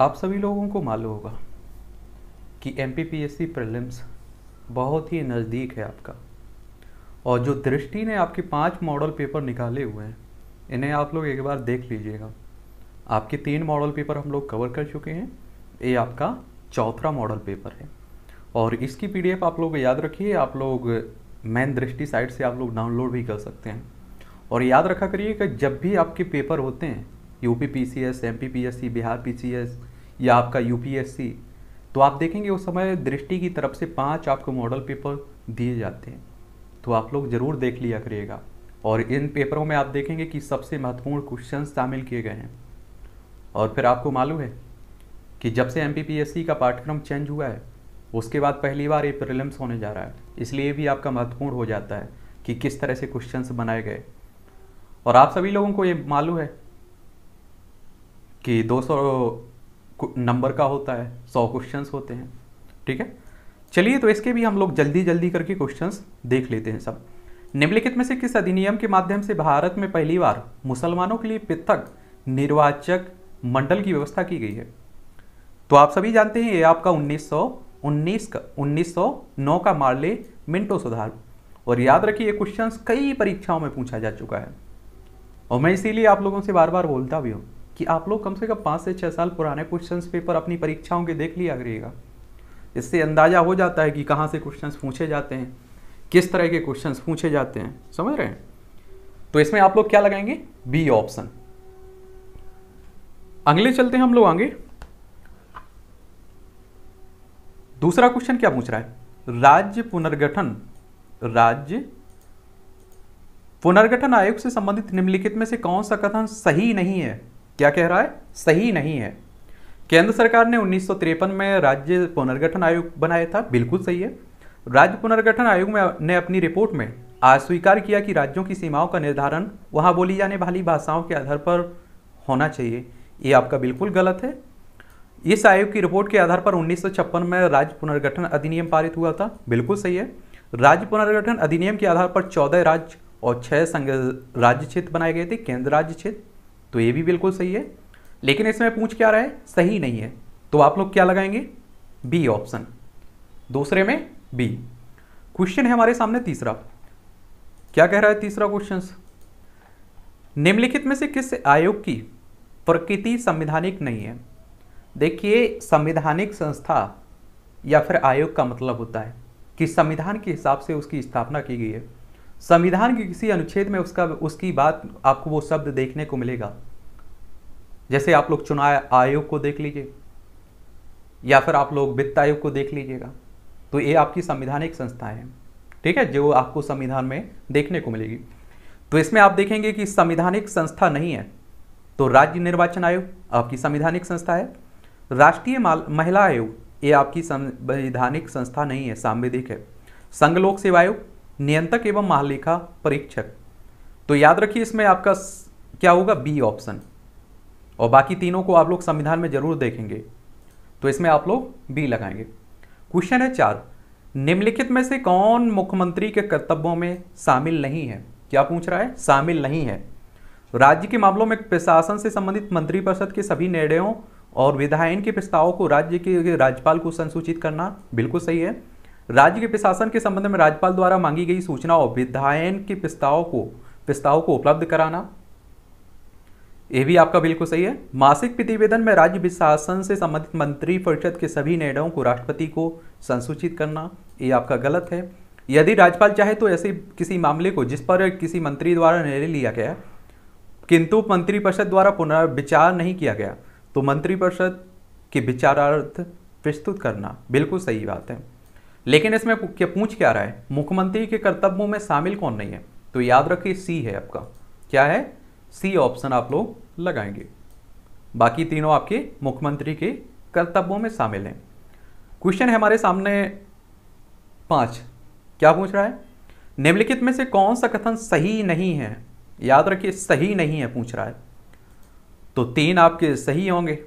आप सभी लोगों को मालूम होगा कि M P P S C बहुत ही नज़दीक है आपका और जो दृष्टि ने आपके पांच मॉडल पेपर निकाले हुए हैं इन्हें आप लोग एक बार देख लीजिएगा आपके तीन मॉडल पेपर हम लोग कवर कर चुके हैं ये आपका चौथा मॉडल पेपर है और इसकी पीडीएफ आप लोग याद रखिए आप लोग मैन दृष्टि साइट से आप लोग डाउनलोड भी कर सकते हैं और याद रखा करिए कि जब भी आपके पेपर होते हैं UP P S C Bihar P C S या आपका यू पी एस सी तो आप देखेंगे उस समय दृष्टि की तरफ से पांच आपको मॉडल पेपर दिए जाते हैं तो आप लोग ज़रूर देख लिया करिएगा और इन पेपरों में आप देखेंगे कि सबसे महत्वपूर्ण क्वेश्चन शामिल किए गए हैं और फिर आपको मालूम है कि जब से एम का पाठ्यक्रम चेंज हुआ है उसके बाद पहली बार ये प्रिलिम्स होने जा रहा है इसलिए भी आपका महत्वपूर्ण हो जाता है कि किस तरह से क्वेश्चंस बनाए गए और आप सभी लोगों को ये मालूम है कि 200 नंबर का होता है 100 क्वेश्चंस होते हैं ठीक है चलिए तो इसके भी हम लोग जल्दी जल्दी करके क्वेश्चंस देख लेते हैं सब निम्नलिखित में से किस अधिनियम के माध्यम से भारत में पहली बार मुसलमानों के लिए पृथक निर्वाचक मंडल की व्यवस्था की गई है तो आप सभी जानते हैं ये आपका 1919 का 1909 का मार्ले मिंटो सुधार और याद रखिए ये क्वेश्चंस कई परीक्षाओं में पूछा जा चुका है और मैं इसीलिए आप लोगों से बार बार बोलता भी हूँ कि आप लोग कम से कम पाँच से छः साल पुराने क्वेश्चन पेपर अपनी परीक्षाओं के देख लिया करिएगा इससे अंदाज़ा हो जाता है कि कहाँ से क्वेश्चन पूछे जाते हैं किस तरह के क्वेश्चन पूछे जाते हैं समझ रहे हैं तो इसमें आप लोग क्या लगाएंगे बी ऑप्शन अगले चलते हैं हम लोग आगे दूसरा क्वेश्चन क्या पूछ रहा है राज्य पुनर्गठन राज्य पुनर्गठन आयोग से संबंधित निम्नलिखित में से कौन सा कथन सही नहीं है क्या कह रहा है सही नहीं है केंद्र सरकार ने उन्नीस में राज्य पुनर्गठन आयोग बनाया था बिल्कुल सही है राज्य पुनर्गठन आयोग ने अपनी रिपोर्ट में अस्वीकार किया कि राज्यों की सीमाओं का निर्धारण वहां बोली जाने वाली भाषाओं के आधार पर होना चाहिए ये आपका बिल्कुल गलत है इस आयोग की रिपोर्ट के आधार पर उन्नीस में राज्य पुनर्गठन अधिनियम पारित हुआ था बिल्कुल सही है राज्य पुनर्गठन अधिनियम के आधार पर चौदह राज्य और छः संघ राज्य क्षेत्र बनाए गए थे केंद्र राज्य क्षेत्र तो ये भी बिल्कुल सही है लेकिन इसमें पूछ क्या रहा है सही नहीं है तो आप लोग क्या लगाएंगे बी ऑप्शन दूसरे में बी क्वेश्चन है हमारे सामने तीसरा क्या कह रहा है तीसरा क्वेश्चन निम्नलिखित में से किस आयोग की प्रकृति संवैधानिक नहीं है देखिए संवैधानिक संस्था या फिर आयोग का मतलब होता है कि संविधान के हिसाब से उसकी स्थापना की गई है संविधान के किसी अनुच्छेद में उसका उसकी बात आपको वो शब्द देखने को मिलेगा जैसे आप लोग चुनाव आयोग को देख लीजिए या फिर आप लोग वित्त आयोग को देख लीजिएगा तो ये आपकी संविधानिक संस्थाएं हैं ठीक है जो आपको संविधान में देखने को मिलेगी तो इसमें आप देखेंगे कि संविधानिक संस्था नहीं है तो राज्य निर्वाचन आयोग आपकी संविधानिक संस्था है राष्ट्रीय महिला आयोग ये आपकी संवैधानिक संस्था नहीं है सांविधिक है संघ लोक सेवा आयोग नियंत्रक एवं महालेखा परीक्षक तो याद रखिए इसमें आपका क्या होगा बी ऑप्शन और बाकी तीनों को आप लोग संविधान में जरूर देखेंगे तो इसमें आप लोग बी लगाएंगे क्वेश्चन है चार निम्नलिखित में से कौन मुख्यमंत्री के कर्तव्यों में शामिल नहीं है क्या पूछ रहा है शामिल नहीं है राज्य के मामलों में प्रशासन से संबंधित मंत्रिपरिषद के सभी निर्णयों और विधायन के प्रस्तावों को राज्य के राज्यपाल को संसूचित करना बिल्कुल सही है राज्य के प्रशासन के संबंध में राज्यपाल द्वारा मांगी गई सूचना और विधायन के प्रस्ताव को प्रस्ताव को उपलब्ध कराना ये भी आपका बिल्कुल सही है मासिक प्रतिवेदन में राज्य प्रशासन से संबंधित मंत्री परिषद के सभी निर्णयों को राष्ट्रपति को संसूचित करना ये आपका गलत है यदि राज्यपाल चाहे तो ऐसे किसी मामले को जिस पर किसी मंत्री द्वारा निर्णय लिया गया किंतु मंत्रिपरिषद द्वारा पुनर्विचार नहीं किया गया तो मंत्रिपरिषद के विचारार्थ प्रस्तुत करना बिल्कुल सही बात है लेकिन इसमें पूछ क्या रहा है मुख्यमंत्री के कर्तव्यों में शामिल कौन नहीं है तो याद रखिए सी है आपका क्या है सी ऑप्शन आप लोग लगाएंगे बाकी तीनों आपके मुख्यमंत्री के कर्तव्यों में शामिल हैं क्वेश्चन है हमारे सामने पांच क्या पूछ रहा है निम्नलिखित में से कौन सा कथन सही नहीं है याद रखिए सही नहीं है पूछ रहा है तो तीन आपके सही होंगे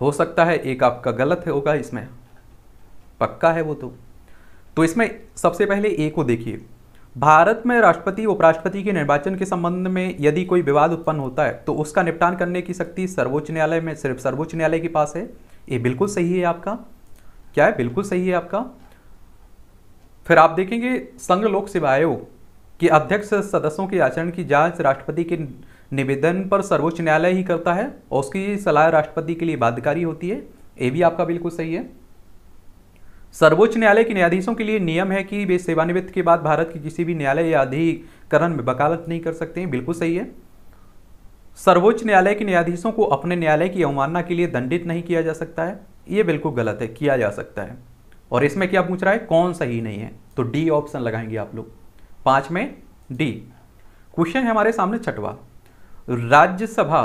हो सकता है एक आपका गलत होगा इसमें पक्का है वो तो तो इसमें सबसे पहले ए को देखिए भारत में राष्ट्रपति उपराष्ट्रपति के निर्वाचन के संबंध में यदि कोई विवाद उत्पन्न होता है तो उसका निपटान करने की शक्ति सर्वोच्च न्यायालय में सिर्फ सर्वोच्च न्यायालय के पास है ये बिल्कुल सही है आपका क्या है बिल्कुल सही है आपका फिर आप देखेंगे संघ लोक सेवा आयोग के अध्यक्ष सदस्यों के आचरण की जांच राष्ट्रपति के निवेदन पर सर्वोच्च न्यायालय ही करता है और उसकी सलाह राष्ट्रपति के लिए बाध्यकारी होती है ये भी आपका बिल्कुल सही है सर्वोच्च न्यायालय के न्यायाधीशों के लिए नियम है कि वे सेवानिवृत्त के बाद भारत के किसी भी न्यायालय या अधिकरण में वकालत नहीं कर सकते हैं बिल्कुल सही है सर्वोच्च न्यायालय के न्यायाधीशों को अपने न्यायालय की अवमानना के लिए दंडित नहीं किया जा सकता है ये बिल्कुल गलत है किया जा सकता है और इसमें क्या पूछ रहा है कौन सही नहीं है तो डी ऑप्शन लगाएंगे आप लोग पांच में डी क्वेश्चन है हमारे सामने छठवा राज्यसभा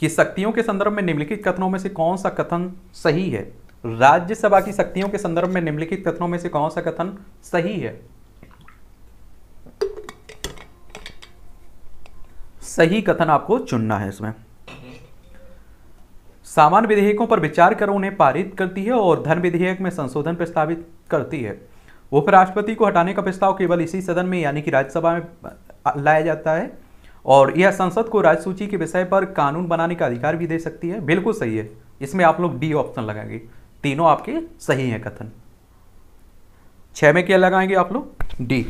की शक्तियों के संदर्भ में निम्नलिखित कथनों में से कौन सा कथन सही है राज्यसभा की शक्तियों के संदर्भ में निम्नलिखित कथनों में से कौन सा कथन सही है सही कथन आपको चुनना है इसमें सामान्य विधेयकों पर विचार कर उन्हें पारित करती है और धन विधेयक में संशोधन प्रस्तावित करती है उपराष्ट्रपति को हटाने का प्रस्ताव केवल इसी सदन में यानी कि राज्यसभा में लाया जाता है और यह संसद को राज्यसूची के विषय पर कानून बनाने का अधिकार भी दे सकती है बिल्कुल सही है इसमें आप लोग डी ऑप्शन लगाएंगे तीनों आपके सही हैं कथन छह में क्या लगाएंगे आप लोग डी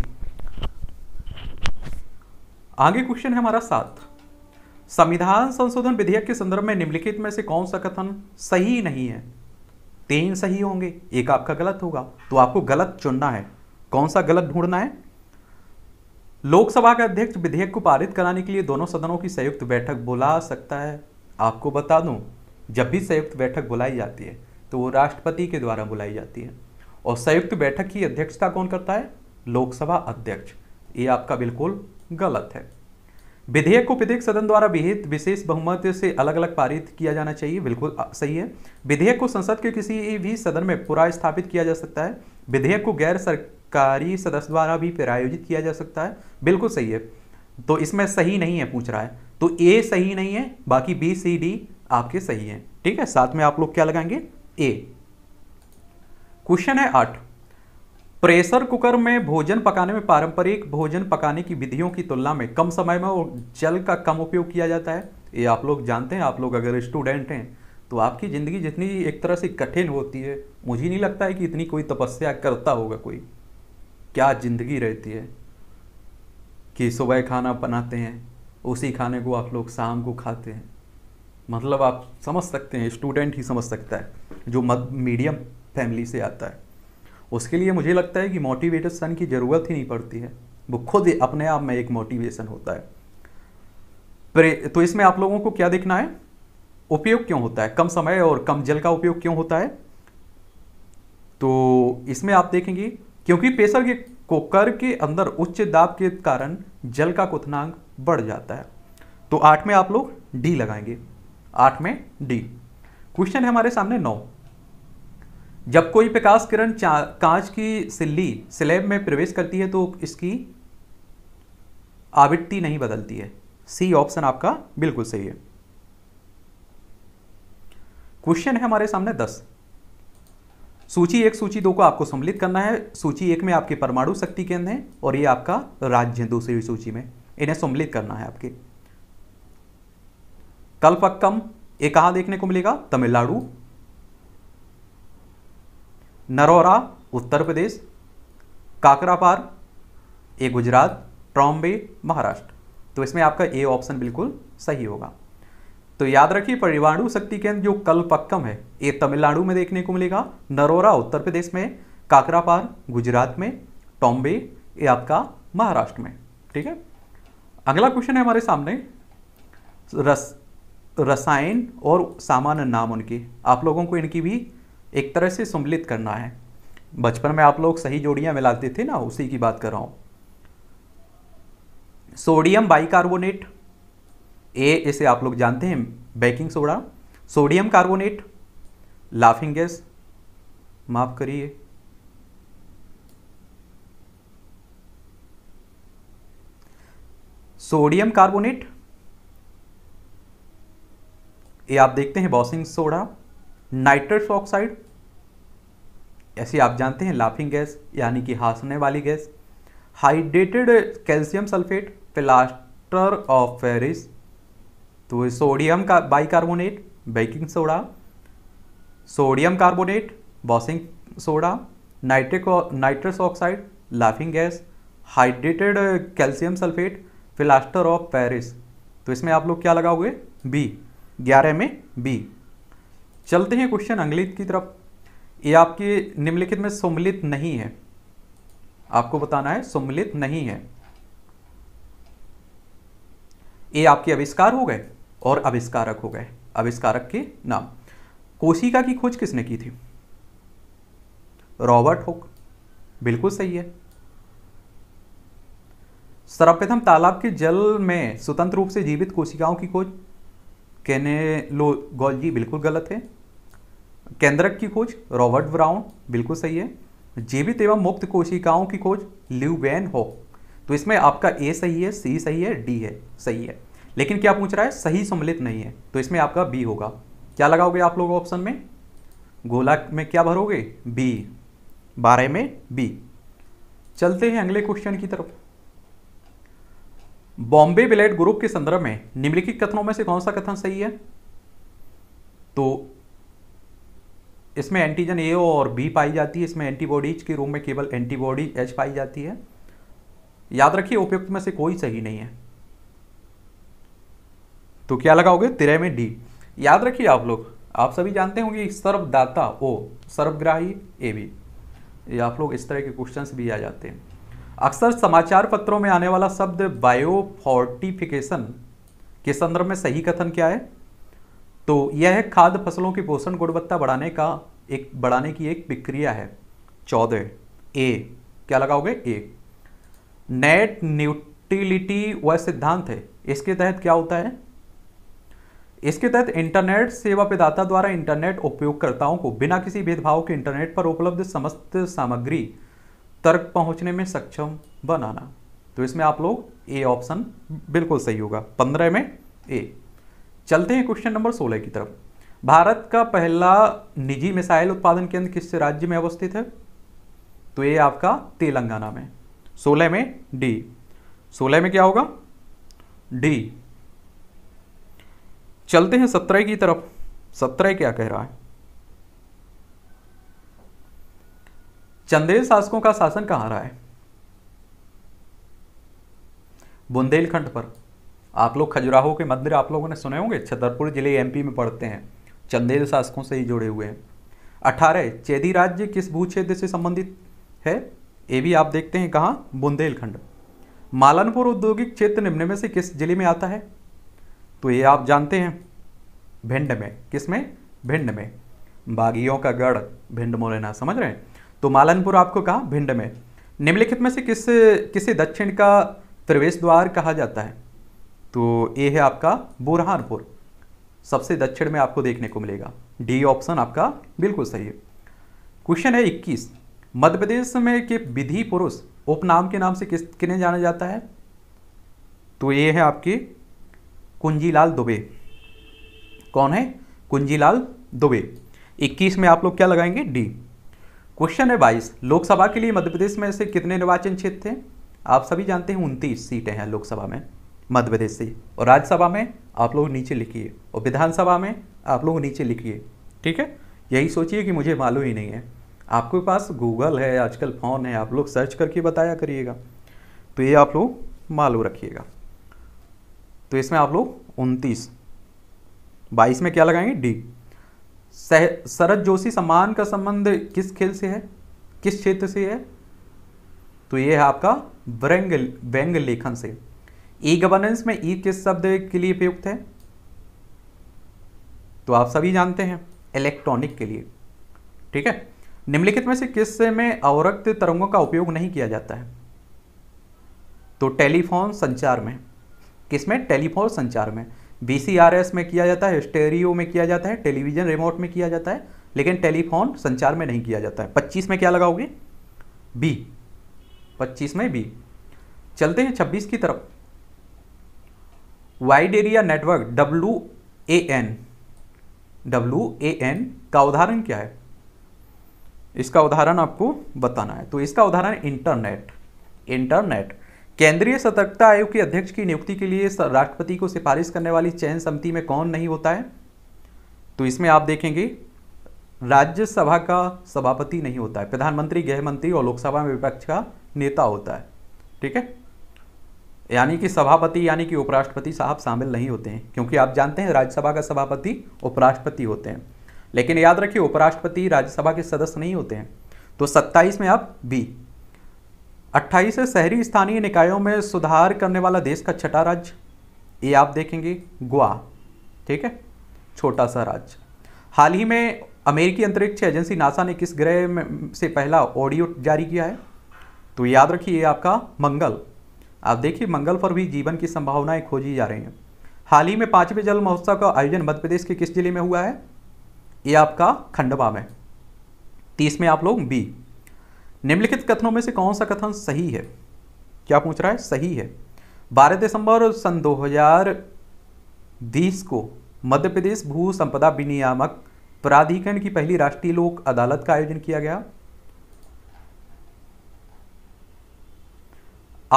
आगे क्वेश्चन है हमारा सात संविधान संशोधन विधेयक के संदर्भ में निम्नलिखित में से कौन सा कथन सही नहीं है तीन सही होंगे एक आपका गलत होगा तो आपको गलत चुनना है कौन सा गलत ढूंढना है लोकसभा का अध्यक्ष विधेयक को पारित कराने के लिए दोनों सदनों की संयुक्त बैठक बुला सकता है आपको बता दूं जब भी संयुक्त बैठक बुलाई जाती है तो वो राष्ट्रपति के द्वारा बुलाई जाती है और संयुक्त बैठक की अध्यक्षता कौन करता है लोकसभा अध्यक्ष ये आपका बिल्कुल गलत है विधेयक को विधेयक सदन द्वारा विहित विशेष बहुमत से अलग अलग पारित किया जाना चाहिए बिल्कुल सही है विधेयक को संसद के किसी भी सदन में पुरा स्थापित किया जा सकता है विधेयक को गैर सरकारी सदस्य द्वारा भी प्रायोजित किया जा सकता है बिल्कुल सही है तो इसमें सही नहीं है पूछ रहा है तो ए सही नहीं है बाकी बी सी डी आपके सही है ठीक है साथ में आप लोग क्या लगाएंगे ए क्वेश्चन है आठ प्रेशर कुकर में भोजन पकाने में पारंपरिक भोजन पकाने की विधियों की तुलना में कम समय में और जल का कम उपयोग किया जाता है ये आप लोग जानते हैं आप लोग अगर स्टूडेंट हैं तो आपकी ज़िंदगी जितनी एक तरह से कठिन होती है मुझे नहीं लगता है कि इतनी कोई तपस्या करता होगा कोई क्या ज़िंदगी रहती है कि सुबह खाना बनाते हैं उसी खाने को आप लोग शाम को खाते हैं मतलब आप समझ सकते हैं स्टूडेंट ही समझ सकता है जो मीडियम फैमिली से आता है उसके लिए मुझे लगता है कि मोटिवेटेड सन की ज़रूरत ही नहीं पड़ती है वो खुद अपने आप में एक मोटिवेशन होता है प्रे तो इसमें आप लोगों को क्या देखना है उपयोग क्यों होता है कम समय और कम जल का उपयोग क्यों होता है तो इसमें आप देखेंगे क्योंकि पेशर के कोकर के अंदर उच्च दाब के कारण जल का कुथनांग बढ़ जाता है तो आठ में आप लोग डी लगाएंगे आठ में डी क्वेश्चन है हमारे सामने नौ जब कोई प्रकाश किरण कांच की सिल्ली स्लेब में प्रवेश करती है तो इसकी आवृत्ति नहीं बदलती है सी ऑप्शन आपका बिल्कुल सही है क्वेश्चन है हमारे सामने दस सूची एक सूची दो को आपको सम्मिलित करना है सूची एक में आपके परमाणु शक्ति केंद्र हैं और ये आपका राज्य है दूसरी सूची में इन्हें सम्मिलित करना है आपके कलपक्कम ये कहां देखने को मिलेगा तमिलनाडु नरोरा उत्तर प्रदेश काकरापार ये गुजरात ट्रॉम्बे महाराष्ट्र तो इसमें आपका ए ऑप्शन बिल्कुल सही होगा तो याद रखिए परिवाणु शक्ति केंद्र जो कलपक्कम है ये तमिलनाडु में देखने को मिलेगा नरोरा उत्तर प्रदेश में काकरापार गुजरात में टॉम्बे ये आपका महाराष्ट्र में ठीक है अगला क्वेश्चन है हमारे सामने रस रसायन और सामान्य नाम उनके आप लोगों को इनकी भी एक तरह से सम्मिलित करना है बचपन में आप लोग सही जोड़ियां मिलाते थे ना उसी की बात कर रहा हूं सोडियम बाइकार्बोनेट ए इसे आप लोग जानते हैं baking soda sodium carbonate laughing gas माफ करिए सोडियम कार्बोनेट ये आप देखते हैं बॉसिंग सोडा नाइट्रस ऑक्साइड ऐसे आप जानते हैं लाफिंग गैस यानी कि हासने वाली gas hydrated calcium sulphate plaster of Paris तो सोडियम का bicarbonate baking soda sodium carbonate washing soda nitric nitrous oxide laughing gas hydrated calcium sulphate plaster of Paris तो इसमें आप लोग क्या लगाओगे बी ग्यारह में बी चलते हैं क्वेश्चन अंग्रेज की तरफ ये आपके निम्नलिखित में सम्मिलित नहीं है आपको बताना है सम्मिलित नहीं है ये आपके आविष्कार हो गए और आविष्कारक हो गए आविष्कारक के नाम कोशिका की खोज किसने की थी रॉबर्ट हुक बिल्कुल सही है सर्वप्रथम तालाब के जल में स्वतंत्र रूप से जीवित कोशिकाओं की खोज जी बिल्कुल गलत है केंद्रक की खोज रॉबर्ट ब्राउन बिल्कुल सही है जीवित एवं मुक्त कोशिकाओं की खोज ल्यू वैन हो तो इसमें आपका ए सही है सी सही है डी है सही है लेकिन क्या पूछ रहा है सही सम्मिलित नहीं है तो इसमें आपका बी होगा क्या लगाओगे आप लोग ऑप्शन में गोला में क्या भरोगे बी बारह में बी चलते हैं अगले क्वेश्चन की तरफ बॉम्बे बिलेट ग्रुप के संदर्भ में निम्नलिखित कथनों में से कौन सा कथन सही है तो इसमें एंटीजन ए और बी पाई जाती है इसमें एंटीबॉडीज के रूप में केवल एंटीबॉडी एच पाई जाती है याद रखिए उपयुक्त में से कोई सही नहीं है तो क्या लगाओगे तिरय में डी याद रखिए आप लोग आप सभी जानते होंगे सर्वदाता ओ सर्वग्राही ए बी ये आप लोग इस तरह के क्वेश्चन भी आ जाते हैं अक्सर समाचार पत्रों में आने वाला शब्द बायोफोर्टिफिकेशन के संदर्भ में सही कथन क्या है तो यह है खाद्य फसलों की पोषण गुणवत्ता बढ़ाने का एक बढ़ाने की एक प्रक्रिया है चौदह ए क्या लगाओगे ए नेट न्यूटिलिटी वह सिद्धांत है इसके तहत क्या होता है इसके तहत इंटरनेट सेवा प्रदाता द्वारा इंटरनेट उपयोगकर्ताओं को बिना किसी भेदभाव के इंटरनेट पर उपलब्ध समस्त सामग्री तर्क पहुंचने में सक्षम बनाना तो इसमें आप लोग ए ऑप्शन बिल्कुल सही होगा पंद्रह में ए चलते हैं क्वेश्चन नंबर सोलह की तरफ भारत का पहला निजी मिसाइल उत्पादन केंद्र किस राज्य में अवस्थित है तो ये आपका तेलंगाना में सोलह में डी सोलह में क्या होगा डी चलते हैं सत्रह की तरफ सत्रह क्या कह रहा है चंदेल शासकों का शासन कहां रहा है बुंदेलखंड पर आप लोग खजुराहो के मंदिर आप लोगों ने सुने होंगे छतरपुर जिले एमपी में पढ़ते हैं चंदेल शासकों से ही जुड़े हुए हैं अठारह चेदी राज्य किस भूक्षेत्र से संबंधित है ये भी आप देखते हैं कहाँ बुंदेलखंड मालनपुर औद्योगिक क्षेत्र निम्न में से किस जिले में आता है तो ये आप जानते हैं भिंड में किस में भिंड में बागियों का गढ़ भिंड मोरेना समझ रहे हैं तो मालनपुर आपको कहा भिंड में निम्नलिखित में से किस किसे दक्षिण का प्रवेश द्वार कहा जाता है तो ए है आपका बुरहानपुर सबसे दक्षिण में आपको देखने को मिलेगा डी ऑप्शन आपका बिल्कुल सही है क्वेश्चन है 21 मध्य प्रदेश में के विधि पुरुष उपनाम के नाम से किस किन्हें जाना जाता है तो ये है आपके कुंजीलाल दुबे कौन है कुंजीलाल दुबे 21 में आप लोग क्या लगाएंगे डी क्वेश्चन है बाईस लोकसभा के लिए मध्य प्रदेश में से कितने निर्वाचन क्षेत्र थे आप सभी जानते हैं उनतीस सीटें हैं लोकसभा में मध्य प्रदेश से और राज्यसभा में आप लोग नीचे लिखिए और विधानसभा में आप लोग नीचे लिखिए ठीक है यही सोचिए कि मुझे मालूम ही नहीं है आपके पास गूगल है आजकल फ़ोन है आप लोग सर्च करके बताया करिएगा तो ये आप लोग मालूम रखिएगा तो इसमें आप लोग उनतीस बाईस में क्या लगाएंगे डी शरद जोशी सम्मान का संबंध किस खेल से है किस क्षेत्र से है तो ये है आपका व्यंग व्यंग लेखन से ई गवर्नेंस में ई किस शब्द के लिए प्रयुक्त है तो आप सभी जानते हैं इलेक्ट्रॉनिक के लिए ठीक है निम्नलिखित में से किस में अवरक्त तरंगों का उपयोग नहीं किया जाता है तो टेलीफोन संचार में किसमें टेलीफोन संचार में वीसीआरएस में किया जाता है स्टेरियो में किया जाता है टेलीविजन रिमोट में किया जाता है लेकिन टेलीफोन संचार में नहीं किया जाता है पच्चीस में क्या लगाओगे बी पच्चीस में बी चलते हैं छब्बीस की तरफ wide area network W A N W A N का उदाहरण क्या है इसका उदाहरण आपको बताना है तो इसका उदाहरण इंटरनेट इंटरनेट केंद्रीय सतर्कता आयोग के अध्यक्ष की नियुक्ति के लिए राष्ट्रपति को सिफारिश करने वाली चयन समिति में कौन नहीं होता है तो इसमें आप देखेंगे राज्यसभा का सभापति नहीं होता है प्रधानमंत्री गृह मंत्री और लोकसभा में विपक्ष का नेता होता है ठीक है यानी कि सभापति यानी कि उपराष्ट्रपति साहब शामिल नहीं होते हैं क्योंकि आप जानते हैं राज्यसभा का सभापति उपराष्ट्रपति होते हैं लेकिन याद रखिए उपराष्ट्रपति राज्यसभा के सदस्य नहीं होते हैं तो सत्ताईस में आप बी अट्ठाईस शहरी स्थानीय निकायों में सुधार करने वाला देश का छठा राज्य ये आप देखेंगे गोवा ठीक है छोटा सा राज्य हाल ही में अमेरिकी अंतरिक्ष एजेंसी नासा ने किस ग्रह में से पहला ऑडियो जारी किया है तो याद रखिए आपका मंगल आप देखिए मंगल पर भी जीवन की संभावनाएं खोजी जा रही हैं हाल ही में पाँचवें जल महोत्सव का आयोजन मध्य प्रदेश के किस जिले में हुआ है ये आपका खंडवा में तीस में आप लोग बी निम्नलिखित कथनों में से कौन सा कथन सही है क्या पूछ रहा है सही है 12 दिसंबर सन 2020 को मध्य प्रदेश भू संपदा विनियामक प्राधिकरण की पहली राष्ट्रीय लोक अदालत का आयोजन किया गया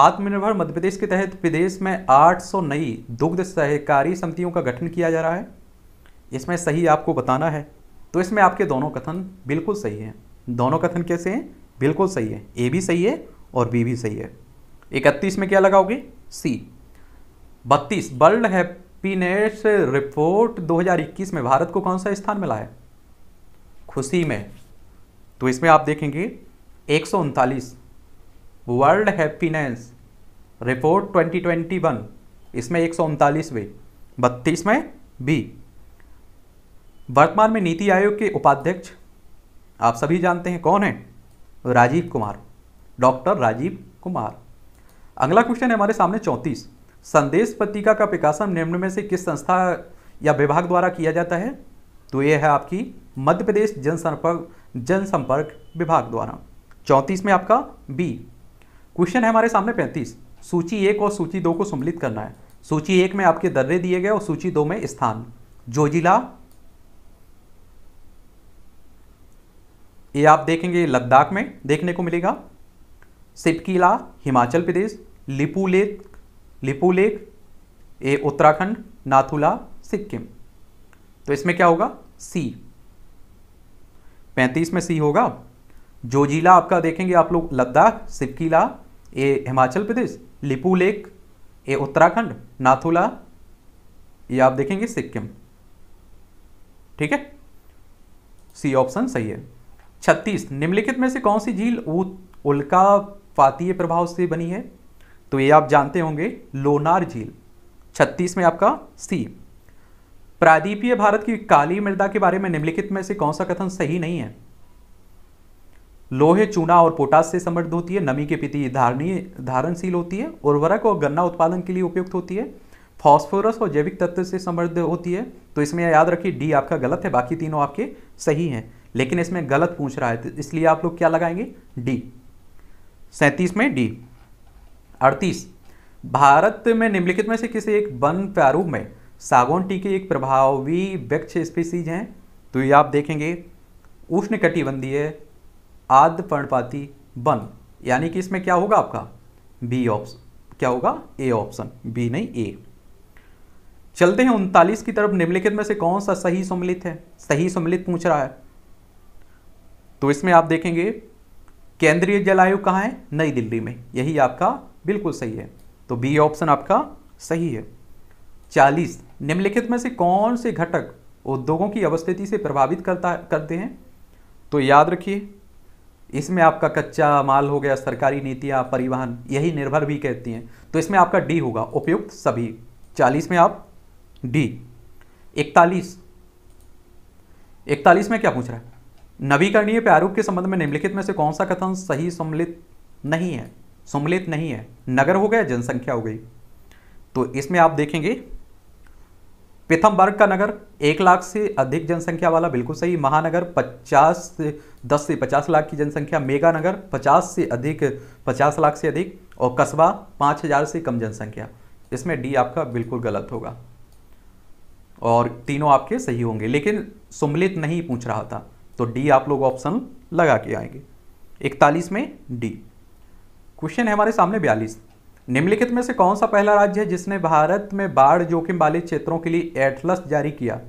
आत्मनिर्भर मध्यप्रदेश के तहत प्रदेश में 800 नई दुग्ध सहकारी समितियों का गठन किया जा रहा है इसमें सही आपको बताना है तो इसमें आपके दोनों कथन बिल्कुल सही हैं दोनों कथन कैसे हैं बिल्कुल सही है ए भी सही है और बी भी सही है इकतीस में क्या लगाओगे सी बत्तीस वर्ल्ड हैप्पीनेस रिपोर्ट 2021 में भारत को कौन सा स्थान मिला है खुशी में तो इसमें आप देखेंगे एक वर्ल्ड हैप्पीनेस रिपोर्ट 2021 इसमें एक सौ उनतालीसवें बत्तीस में बी वर्तमान में नीति आयोग के उपाध्यक्ष आप सभी जानते हैं कौन है राजीव कुमार डॉक्टर राजीव कुमार अगला क्वेश्चन है हमारे सामने चौंतीस संदेश पत्रिका का प्रकाशन निम्न में से किस संस्था या विभाग द्वारा किया जाता है तो यह है आपकी मध्य प्रदेश जनसंपर्क जनसंपर्क विभाग द्वारा चौंतीस में आपका बी क्वेश्चन है हमारे सामने पैंतीस सूची एक और सूची दो को सम्मिलित करना है सूची एक में आपके दर्रे दिए गए और सूची दो में स्थान जो जिला ये आप देखेंगे लद्दाख में देखने को मिलेगा सिपकीला हिमाचल प्रदेश लिपू लेक लिपू लेक ए उत्तराखंड नाथुला सिक्किम तो इसमें क्या होगा सी पैंतीस में सी होगा जो जिला आपका देखेंगे आप लोग लद्दाख सिपकीला ए हिमाचल प्रदेश लिपू लेक ए उत्तराखंड नाथुला ये आप देखेंगे सिक्किम ठीक है सी ऑप्शन सही है छत्तीस निम्नलिखित में से कौन सी झील उल्का फातीय प्रभाव से बनी है तो ये आप जानते होंगे लोनार झील छत्तीस में आपका सी प्रादीपीय भारत की काली मृदा के बारे में निम्नलिखित में से कौन सा कथन सही नहीं है लोहे चूना और पोटास से समृद्ध होती है नमी के प्रति धारणीय धारणशील होती है उर्वरक और गन्ना उत्पादन के लिए उपयुक्त होती है फॉस्फोरस और जैविक तत्व से समृद्ध होती है तो इसमें याद रखिए डी आपका गलत है बाकी तीनों आपके सही हैं लेकिन इसमें गलत पूछ रहा है तो इसलिए आप लोग क्या लगाएंगे डी सैंतीस में डी अड़तीस भारत में निम्नलिखित में से किसी एक वन प्रारूप में सागौन टी के एक प्रभावी वृक्ष स्पीसीज हैं तो ये आप देखेंगे उष्ण कटिबंधीय आद्य पर्णपाती वन यानी कि इसमें क्या होगा आपका बी ऑप्शन क्या होगा ए ऑप्शन बी नहीं ए चलते हैं उनतालीस की तरफ निम्नलिखित में से कौन सा सही सम्मिलित है सही सम्मिलित पूछ रहा है तो इसमें आप देखेंगे केंद्रीय जल आयोग कहाँ है नई दिल्ली में यही आपका बिल्कुल सही है तो बी ऑप्शन आपका सही है चालीस निम्नलिखित में से कौन से घटक उद्योगों की अवस्थिति से प्रभावित करता करते हैं तो याद रखिए इसमें आपका कच्चा माल हो गया सरकारी नीतियाँ परिवहन यही निर्भर भी कहती हैं तो इसमें आपका डी होगा उपयुक्त सभी चालीस में आप डी इकतालीस इकतालीस में क्या पूछ रहा है नवीकरणीय प्रारूप के संबंध में निम्नलिखित में से कौन सा कथन सही सम्मिलित नहीं है सम्मिलित नहीं है नगर हो गया जनसंख्या हो गई तो इसमें आप देखेंगे प्रथम वर्ग का नगर एक लाख से अधिक जनसंख्या वाला बिल्कुल सही महानगर पचास से दस से पचास लाख की जनसंख्या मेगा नगर पचास से अधिक पचास लाख से अधिक और कस्बा पाँच हज़ार से कम जनसंख्या इसमें डी आपका बिल्कुल गलत होगा और तीनों आपके सही होंगे लेकिन सुमलित नहीं पूछ रहा था तो डी आप लोग ऑप्शन लगा के आएंगे इकतालीस में डी क्वेश्चन है हमारे सामने बयालीस निम्नलिखित में से कौन सा पहला राज्य है जिसने भारत में बाढ़ जोखिम वाले क्षेत्रों के लिए एटलस जारी किया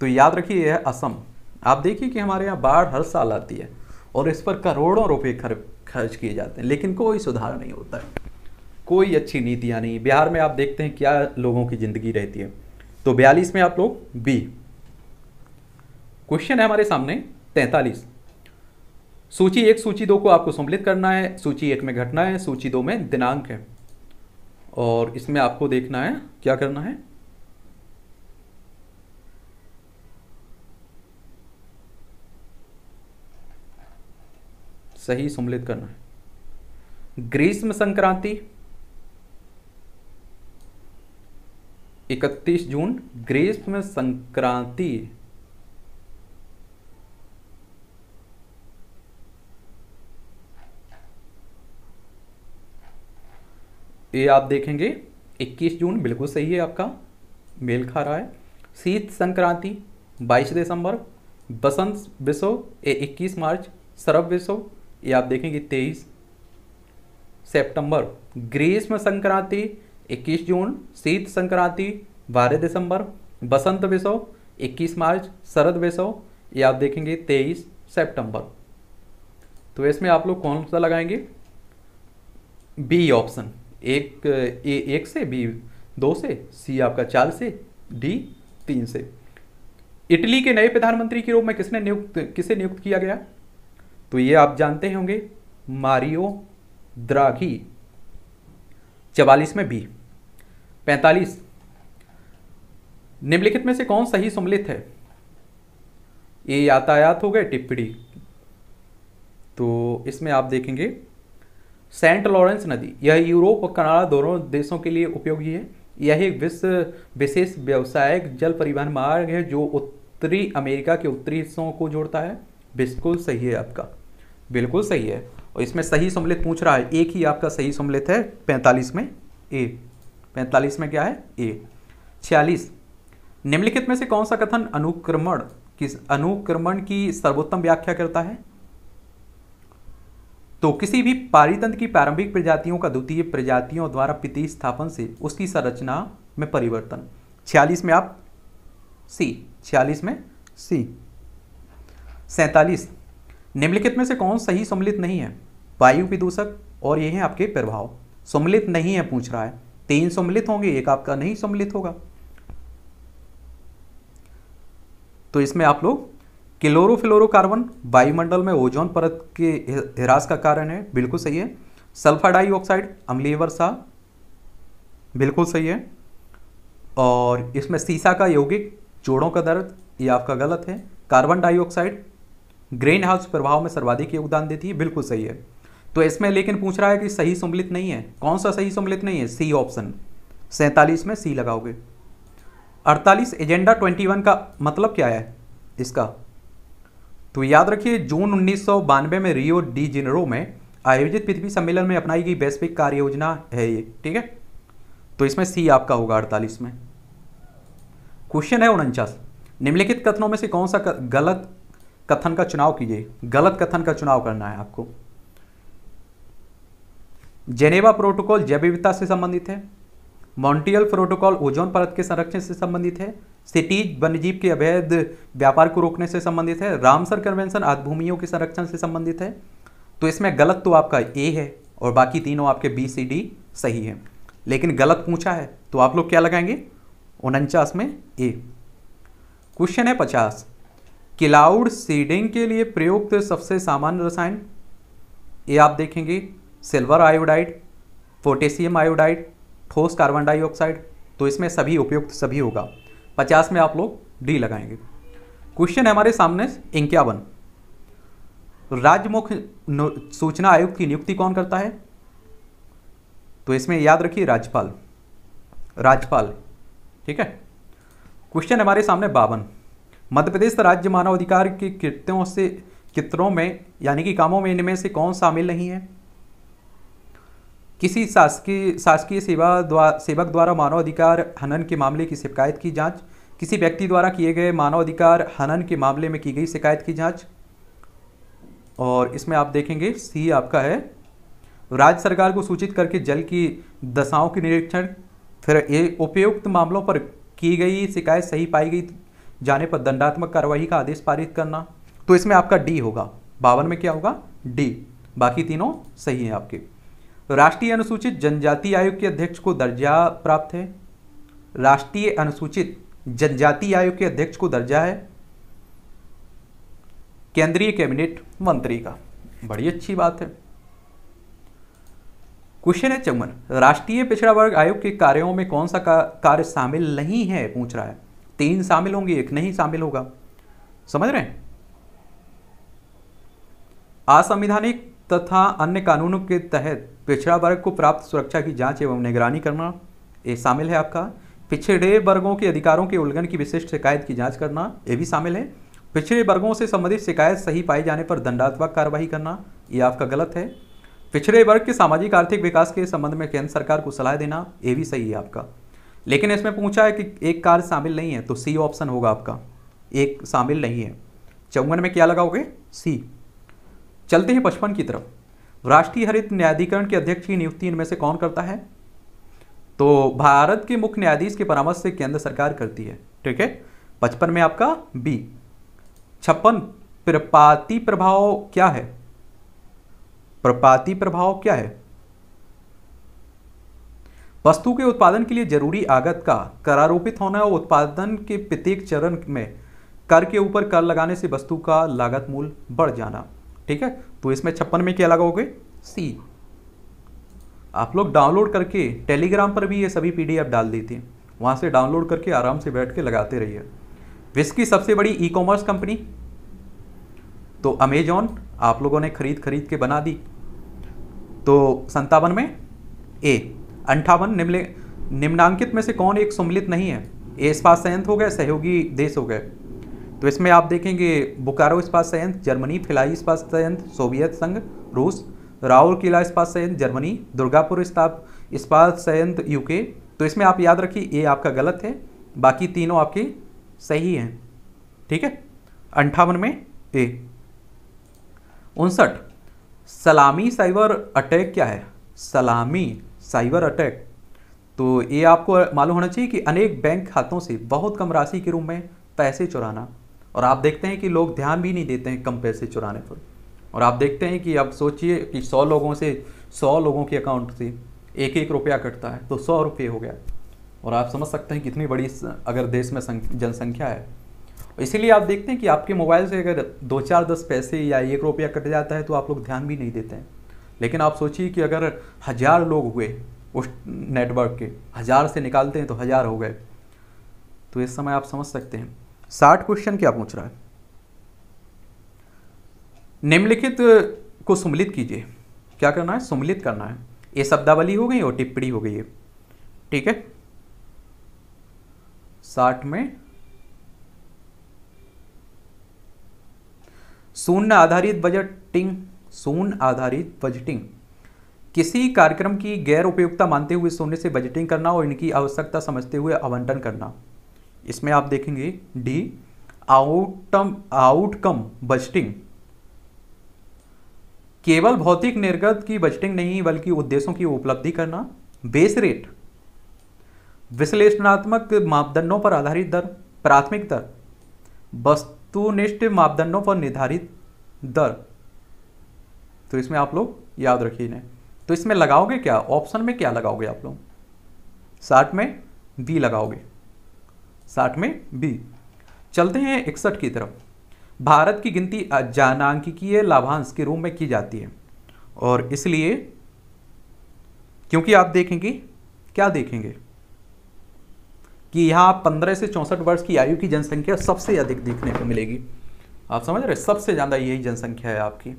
तो याद रखिए यह असम आप देखिए कि हमारे यहाँ बाढ़ हर साल आती है और इस पर करोड़ों रुपए खर्च किए जाते हैं लेकिन कोई सुधार नहीं होता है कोई अच्छी नीतियाँ नहीं बिहार में आप देखते हैं क्या लोगों की ज़िंदगी रहती है तो बयालीस में आप लोग बी क्वेश्चन है हमारे सामने तैतालीस सूची एक सूची दो को आपको सम्मिलित करना है सूची एक में घटना है सूची दो में दिनांक है और इसमें आपको देखना है क्या करना है सही सम्मिलित करना है ग्रीष्म संक्रांति 31 जून ग्रीष्म संक्रांति ये आप देखेंगे 21 जून बिल्कुल सही है आपका मेल खा रहा है शीत संक्रांति 22 दिसंबर बसंत विश्व ये 21 मार्च सरब विश्व ये आप देखेंगे 23 सितंबर ग्रीष्म संक्रांति 21 जून शीत संक्रांति 12 दिसंबर बसंत विश्व 21 मार्च शरद विश्व ये आप देखेंगे 23 सितंबर तो इसमें आप लोग कौन सा लगाएंगे बी ऑप्शन एक ए एक से बी दो से सी आपका चार से डी तीन से इटली के नए प्रधानमंत्री के रूप में किसने नियुक्त किसे नियुक्त किया गया तो ये आप जानते होंगे मारियो द्राघी चवालीस में बी पैंतालीस निम्नलिखित में से कौन सही सम्मिलित है ये यातायात हो गए टिप्पणी तो इसमें आप देखेंगे सेंट लॉरेंस नदी यह यूरोप और कनाडा दोनों देशों के लिए उपयोगी है यह एक विश्व विशेष व्यावसायिक जल परिवहन मार्ग है जो उत्तरी अमेरिका के उत्तरी हिस्सों को जोड़ता है बिल्कुल सही है आपका बिल्कुल सही है और इसमें सही सम्मिलित पूछ रहा है एक ही आपका सही सम्मिलित है पैंतालीस में ए पैंतालीस में क्या है ए छियालीस निम्नलिखित में से कौन सा कथन अनुक्रमण किस अनुक्रमण की सर्वोत्तम व्याख्या करता है तो किसी भी पारितंत्र की प्रारंभिक प्रजातियों का द्वितीय प्रजातियों द्वारा स्थापन से उसकी संरचना में परिवर्तन छियालीस में आप सी छियालीस में सी सैतालीस निम्नलिखित में से कौन सही सम्मिलित नहीं है वायु प्रदूषक और ये हैं आपके प्रभाव सम्मिलित नहीं है पूछ रहा है तीन सम्मिलित होंगे एक आपका नहीं सम्मिलित होगा तो इसमें आप लोग क्लोरोफ्लोरोकार्बन वायुमंडल में ओजोन परत के ह्रास का कारण है बिल्कुल सही है सल्फर डाइऑक्साइड अम्लीय वर्षा बिल्कुल सही है और इसमें सीसा का यौगिक जोड़ों का दर्द ये आपका गलत है कार्बन डाइऑक्साइड ग्रीन हाउस प्रभाव में सर्वाधिक योगदान देती है बिल्कुल सही है तो इसमें लेकिन पूछ रहा है कि सही सम्मिलित नहीं है कौन सा सही सम्मिलित नहीं है सी ऑप्शन सैंतालीस में सी लगाओगे अड़तालीस एजेंडा ट्वेंटी वन का मतलब क्या है इसका तो याद रखिए जून उन्नीस में रियो डी जिनरो में आयोजित पृथ्वी सम्मेलन में अपनाई गई वैश्विक कार्य योजना है ये ठीक है तो इसमें सी आपका होगा अड़तालीस में क्वेश्चन है उनचास निम्नलिखित कथनों में से कौन सा गलत कथन का चुनाव कीजिए गलत कथन का चुनाव करना है आपको जेनेवा प्रोटोकॉल जैव विविधता से संबंधित है मॉन्टियल प्रोटोकॉल ओजोन परत के संरक्षण से संबंधित है सिटीज वन्यजीव के अवैध व्यापार को रोकने से संबंधित है रामसर कन्वेंशन आदभूमियों के संरक्षण से संबंधित है तो इसमें गलत तो आपका ए है और बाकी तीनों आपके बी सी डी सही है लेकिन गलत पूछा है तो आप लोग क्या लगाएंगे उनचास में ए क्वेश्चन है पचास क्लाउड सीडिंग के लिए प्रयुक्त सबसे सामान्य रसायन ये आप देखेंगे सिल्वर आयोडाइड पोटेशियम आयोडाइड ठोस कार्बन डाइऑक्साइड तो इसमें सभी उपयुक्त सभी होगा पचास में आप लोग डी लगाएंगे क्वेश्चन है हमारे सामने इक्यावन राज्य मुख्य सूचना आयुक्त की नियुक्ति कौन करता है तो इसमें याद रखिए राज्यपाल राज्यपाल ठीक है क्वेश्चन हमारे सामने बावन मध्य प्रदेश राज्य मानवाधिकार के कृत्यों से चित्रों में यानी कि कामों में इनमें से कौन शामिल नहीं है किसी शासकीय शासकीय सेवा द्वा सेवक द्वारा मानवाधिकार हनन के मामले की शिकायत की जांच किसी व्यक्ति द्वारा किए गए मानवाधिकार हनन के मामले में की गई शिकायत की जांच और इसमें आप देखेंगे सी आपका है राज्य सरकार को सूचित करके जल की दशाओं के निरीक्षण फिर ये उपयुक्त मामलों पर की गई शिकायत सही पाई गई जाने पर दंडात्मक कार्रवाई का आदेश पारित करना तो इसमें आपका डी होगा बावन में क्या होगा डी बाकी तीनों सही हैं आपके तो राष्ट्रीय अनुसूचित जनजाति आयोग के अध्यक्ष को दर्जा प्राप्त है राष्ट्रीय अनुसूचित जनजाति आयोग के अध्यक्ष को दर्जा है केंद्रीय कैबिनेट मंत्री का बड़ी अच्छी बात है क्वेश्चन है चौवन राष्ट्रीय पिछड़ा वर्ग आयोग के कार्यों में कौन सा कार्य शामिल नहीं है पूछ रहा है तीन शामिल होंगे एक नहीं शामिल होगा समझ रहे हैं असंवैधानिक तथा अन्य कानूनों के तहत पिछड़ा वर्ग को प्राप्त सुरक्षा की जांच एवं निगरानी करना ये शामिल है आपका पिछड़े वर्गों के अधिकारों के उल्लंघन की विशिष्ट शिकायत की जांच करना ये भी शामिल है पिछड़े वर्गों से संबंधित शिकायत सही पाए जाने पर दंडात्मक कार्रवाई करना ये आपका गलत है पिछड़े वर्ग के सामाजिक आर्थिक विकास के संबंध में केंद्र सरकार को सलाह देना ये भी सही है आपका लेकिन इसमें पूछा है कि एक कार्य शामिल नहीं है तो सी ऑप्शन होगा आपका एक शामिल नहीं है चौवन में क्या लगाओगे सी चलते हैं पचपन की तरफ राष्ट्रीय हरित न्यायाधिकरण के अध्यक्ष की नियुक्ति इनमें से कौन करता है तो भारत के मुख्य न्यायाधीश के परामर्श से केंद्र सरकार करती है ठीक है पचपन में आपका बी छप्पन प्रपाती प्रभाव क्या है प्रपाती प्रभाव क्या है वस्तु के उत्पादन के लिए जरूरी आगत का करारोपित होना और उत्पादन के प्रत्येक चरण में कर के ऊपर कर लगाने से वस्तु का लागत मूल बढ़ जाना ठीक है तो इसमें छप्पन में क्या लगाओगे सी आप लोग डाउनलोड करके टेलीग्राम पर भी ये सभी पी डाल देते हैं वहाँ से डाउनलोड करके आराम से बैठ के लगाते रहिए विश्व की सबसे बड़ी ई कॉमर्स कंपनी तो अमेजॉन आप लोगों ने खरीद खरीद के बना दी तो संतावन में ए अंठावन निम्न निम्नांकित में से कौन एक सम्मिलित नहीं है ए इस्पात संयंत्र हो गए सहयोगी देश हो गए तो इसमें आप देखेंगे बुकारो इस्पात संयंत्र जर्मनी फिलाई इस्पात संयंत्र सोवियत संघ रूस राउल किला इस्पात संयंत्र जर्मनी दुर्गापुर इस्ताप इस्पात संयंत्र यूके तो इसमें आप याद रखिए ये आपका गलत है बाकी तीनों आपके सही हैं ठीक है अंठावन में ए उनसठ सलामी साइबर अटैक क्या है सलामी साइबर अटैक तो ये आपको मालूम होना चाहिए कि अनेक बैंक खातों से बहुत कम राशि के रूप में पैसे चुराना और आप देखते हैं कि लोग ध्यान भी नहीं देते हैं कम पैसे चुराने पर और आप देखते हैं कि आप सोचिए कि सौ लोगों से सौ लोगों के अकाउंट से एक एक रुपया कटता है तो सौ रुपये हो गया और आप समझ सकते हैं कितनी बड़ी अगर देश में जनसंख्या है इसीलिए आप देखते हैं कि आपके मोबाइल से अगर दो चार दस पैसे या एक रुपया कट जाता है तो आप लोग ध्यान भी नहीं देते हैं लेकिन आप सोचिए कि अगर हज़ार लोग हुए उस नेटवर्क के हज़ार से निकालते हैं तो हज़ार हो गए तो इस समय आप समझ सकते हैं साठ क्वेश्चन क्या पूछ रहा है निम्नलिखित को सुमिलित कीजिए क्या करना है सुमिलित करना है ये शब्दावली हो गई और टिप्पणी हो गई है ठीक है साठ में शून्य आधारित बजटिंग शून्य आधारित बजटिंग किसी कार्यक्रम की गैर उपयोगिता मानते हुए शून्य से बजटिंग करना और इनकी आवश्यकता समझते हुए आवंटन करना इसमें आप देखेंगे डी आउटम आउटकम बजटिंग केवल भौतिक निर्गत की बजटिंग नहीं बल्कि उद्देश्यों की उपलब्धि करना बेस रेट विश्लेषणात्मक मापदंडों पर आधारित दर प्राथमिक दर वस्तुनिष्ठ मापदंडों पर निर्धारित दर तो इसमें आप लोग याद रखिए तो इसमें लगाओगे क्या ऑप्शन में क्या लगाओगे आप लोग साठ में बी लगाओगे साठ में बी चलते हैं इकसठ की तरफ भारत की गिनती जनांकीय लाभांश के रूप में की जाती है और इसलिए क्योंकि आप देखेंगे क्या देखेंगे कि यहाँ पंद्रह से चौंसठ वर्ष की आयु की जनसंख्या सबसे अधिक देखने को मिलेगी आप समझ रहे सबसे ज़्यादा यही जनसंख्या है आपकी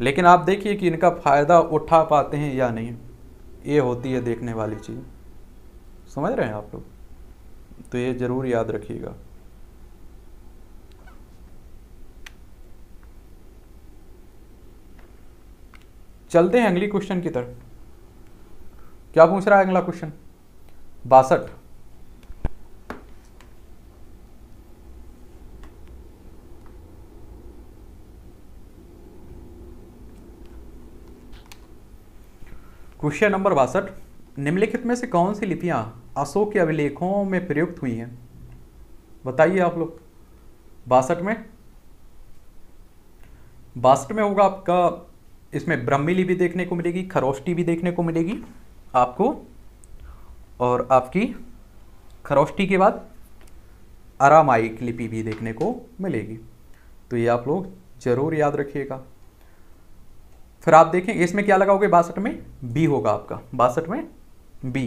लेकिन आप देखिए कि इनका फ़ायदा उठा पाते हैं या नहीं ये होती है देखने वाली चीज़ समझ रहे हैं आप लोग तो ये ज़रूर याद रखिएगा चलते हैं अगली क्वेश्चन की तरफ क्या पूछ रहा है अगला क्वेश्चन बासठ क्वेश्चन नंबर बासठ निम्नलिखित में से कौन सी लिपियां अशोक के अभिलेखों में प्रयुक्त हुई हैं बताइए आप लोग बासठ में बासठ में होगा आपका इसमें ब्रह्मिली भी देखने को मिलेगी खरोष्टी भी देखने को मिलेगी आपको और आपकी खरोष्टी के बाद आरामायिक लिपि भी देखने को मिलेगी तो ये आप लोग जरूर याद रखिएगा फिर आप देखें इसमें क्या लगाओगे बासठ में बी होगा आपका बासठ में बी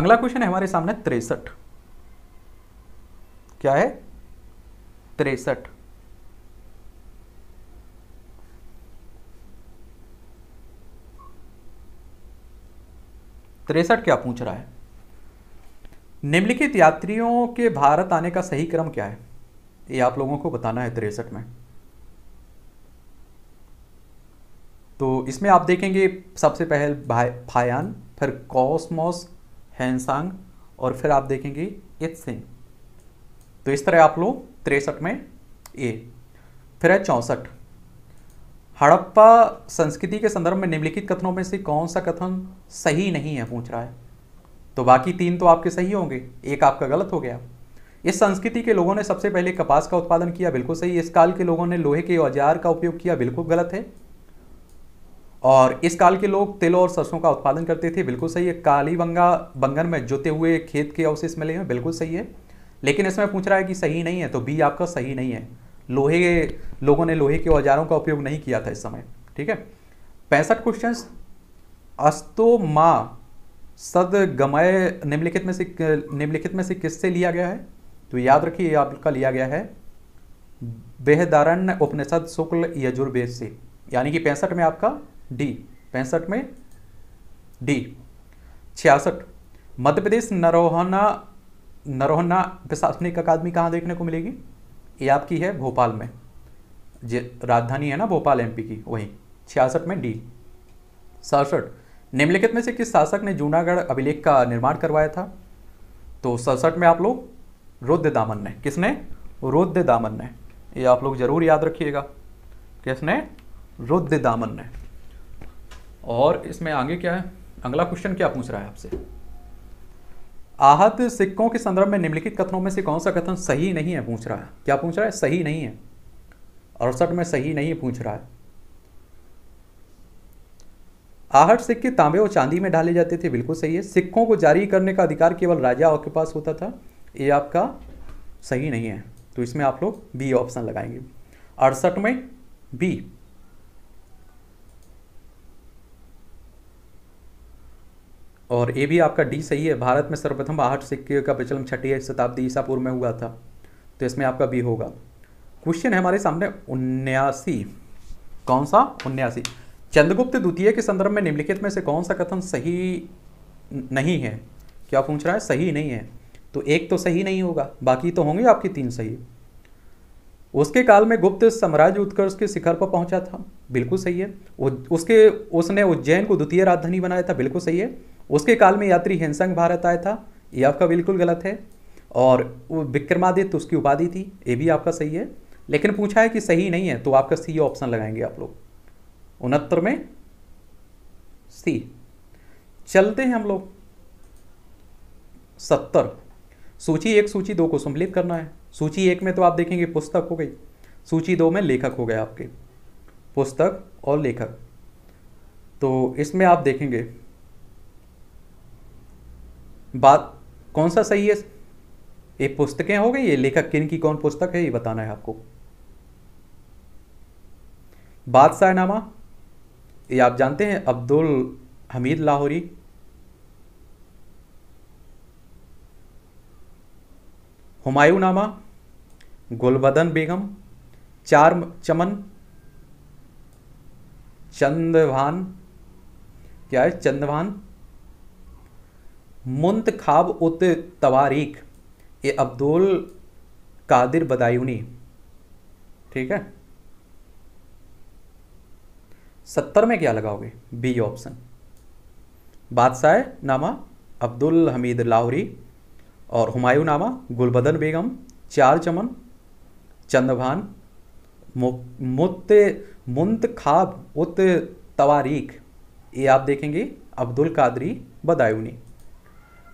अगला क्वेश्चन है हमारे सामने तिरसठ क्या है तिरसठ तिरसठ क्या पूछ रहा है निम्नलिखित यात्रियों के भारत आने का सही क्रम क्या है ये आप लोगों को बताना है तिरसठ में तो इसमें आप देखेंगे सबसे पहले फायान फिर कॉस्मोस हैंसांग और फिर आप देखेंगे इत सिंह तो इस तरह आप लोग तिरसठ में ए फिर है चौंसठ हड़प्पा संस्कृति के संदर्भ में निम्नलिखित कथनों में से कौन सा कथन सही नहीं है पूछ रहा है तो बाकी तीन तो आपके सही होंगे एक आपका गलत हो गया इस संस्कृति के लोगों ने सबसे पहले कपास का उत्पादन किया बिल्कुल सही इस काल के लोगों ने लोहे के औजार का उपयोग किया बिल्कुल गलत है और इस काल के लोग तिल और सरसों का उत्पादन करते थे बिल्कुल सही है काली बंगा बंगन में जोते हुए खेत के अवशेष मिले हैं बिल्कुल सही है लेकिन इसमें पूछ रहा है कि सही नहीं है तो बी आपका सही नहीं है लोहे के लोगों ने लोहे के औजारों का उपयोग नहीं किया था इस समय ठीक है पैंसठ क्वेश्चन अस्तो मा सद गमय निम्नलिखित में से निम्नलिखित में से किससे लिया गया है तो याद रखिए आपका लिया गया है बेहदारण्य उपनिषद शुक्ल यजुर्वेद से यानी कि पैंसठ में आपका डी पैंसठ में डी छियासठ मध्य प्रदेश नरोहना नरोहना प्रशासनिक अकादमी कहाँ देखने को मिलेगी ये आपकी है भोपाल में जे राजधानी है ना भोपाल एमपी की वहीं छियासठ में डी सड़सठ निम्नलिखित में से किस शासक ने जूनागढ़ अभिलेख का निर्माण करवाया था तो सड़सठ में आप लोग रुद्र दामन ने किसने रुद्र दामन ने ये आप लोग जरूर याद रखिएगा किसने रुद्र दामन ने और इसमें आगे क्या है अगला क्वेश्चन क्या पूछ रहा है आपसे आहत सिक्कों के संदर्भ में निम्नलिखित कथनों में से कौन सा कथन सही नहीं है पूछ रहा है क्या पूछ रहा है सही नहीं है अड़सठ में सही नहीं है पूछ रहा है आहट सिक्के तांबे और चांदी में डाले जाते थे बिल्कुल सही है सिक्कों को जारी करने का अधिकार केवल राजा के पास होता था ये आपका सही नहीं है तो इसमें आप लोग बी ऑप्शन लगाएंगे अड़सठ में बी और ये भी आपका डी सही है भारत में सर्वप्रथम आठ सिक्के का प्रचलन छठी शताब्दी ईसा पूर्व में हुआ था तो इसमें आपका बी होगा क्वेश्चन है हमारे सामने उन्यासी कौन सा उन्यासी चंद्रगुप्त द्वितीय के संदर्भ में निम्नलिखित में से कौन सा कथन सही नहीं है क्या पूछ रहा है सही नहीं है तो एक तो सही नहीं होगा बाकी तो होंगे आपकी तीन सही उसके काल में गुप्त साम्राज्य उत्कर्ष के शिखर पर पहुंचा था बिल्कुल सही है उसके उसने उज्जैन को द्वितीय राजधानी बनाया था बिल्कुल सही है उसके काल में यात्री हेनसंग भारत आया था ये आपका बिल्कुल गलत है और विक्रमादित्य उसकी उपाधि थी ये भी आपका सही है लेकिन पूछा है कि सही नहीं है तो आपका सी ऑप्शन लगाएंगे आप लोग उनहत्तर में सी चलते हैं हम लोग सत्तर सूची एक सूची दो को सम्मिलित करना है सूची एक में तो आप देखेंगे पुस्तक हो गई सूची दो में लेखक हो गए आपके पुस्तक और लेखक तो इसमें आप देखेंगे बात कौन सा सही है ये पुस्तकें हो गई ये लेखक किन की कौन पुस्तक है ये बताना है आपको बादशाहनामा ये आप जानते हैं अब्दुल हमीद लाहौरी हुमायूं नामा गुलबदन बेगम चार चमन चंदवान क्या है चंदवान मुंत खाब उत तवारीख ये अब्दुल कादिर बदायूनी ठीक है सत्तर में क्या लगाओगे बी ऑप्शन बादशाह नामा अब्दुल हमीद लाहौरी और हुमायूं नामा गुलबदन बेगम चार चमन चंदभान मुत मुंत खाब उत तवारीख ये आप देखेंगे अब्दुल कादरी बदायूनी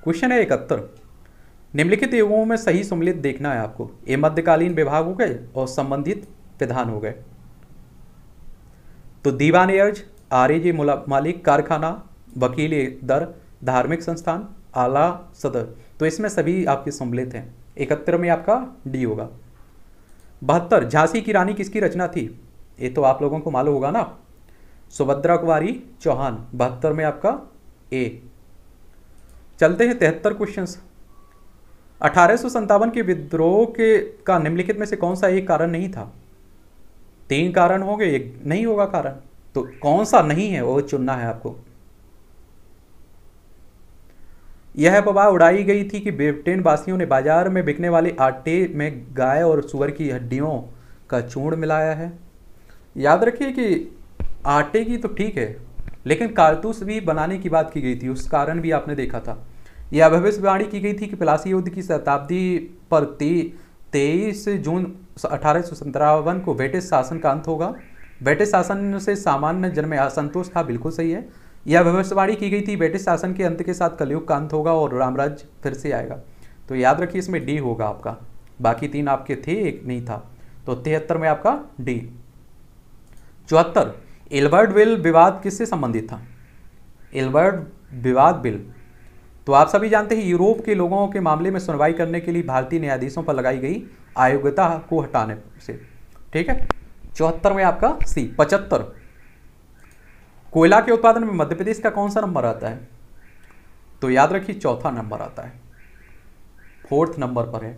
क्वेश्चन है इकहत्तर निम्नलिखित युगों में सही सम्मिलित देखना है आपको ये मध्यकालीन विभाग हो गए और संबंधित विधान हो गए तो दीवान आर्य जी मालिक कारखाना वकील दर धार्मिक संस्थान आला सदर तो इसमें सभी आपके सम्मिलित हैं इकहत्तर में आपका डी होगा बहत्तर झांसी की रानी किसकी रचना थी ये तो आप लोगों को मालूम होगा ना सुभद्रा कुमारी चौहान बहत्तर में आपका ए चलते हैं तिहत्तर क्वेश्चन अठारह के विद्रोह के का निम्नलिखित में से कौन सा एक कारण नहीं था तीन कारण होंगे एक नहीं होगा कारण तो कौन सा नहीं है वो चुनना है आपको यह अफवाह उड़ाई गई थी कि ब्रिटेन वासियों ने बाजार में बिकने वाले आटे में गाय और सुअर की हड्डियों का चूर्ण मिलाया है याद रखिए कि आटे की तो ठीक है लेकिन कारतूस भी बनाने की बात की गई थी उस कारण भी आपने देखा था यह भविष्यवाणी की गई थी कि पिलासी युद्ध की शताब्दी पर तेईस जून अठारह को ब्रिटिश शासन का अंत होगा ब्रिटिश शासन से सामान्य जन में असंतोष था बिल्कुल सही है यह भविष्यवाणी की गई थी ब्रिटिश शासन के अंत के साथ कलयुग का अंत होगा और रामराज फिर से आएगा तो याद रखिए इसमें डी होगा आपका बाकी तीन आपके थे एक नहीं था तो तिहत्तर में आपका डी चौहत्तर एल्बर्ट बिल विवाद किससे संबंधित था एल्बर्ट विवाद बिल तो आप सभी जानते हैं यूरोप के लोगों के मामले में सुनवाई करने के लिए भारतीय न्यायाधीशों पर लगाई गई आयोग्यता को हटाने से ठीक है चौहत्तर में आपका सी पचहत्तर कोयला के उत्पादन में मध्य प्रदेश का कौन सा नंबर आता है तो याद रखिए चौथा नंबर आता है फोर्थ नंबर पर है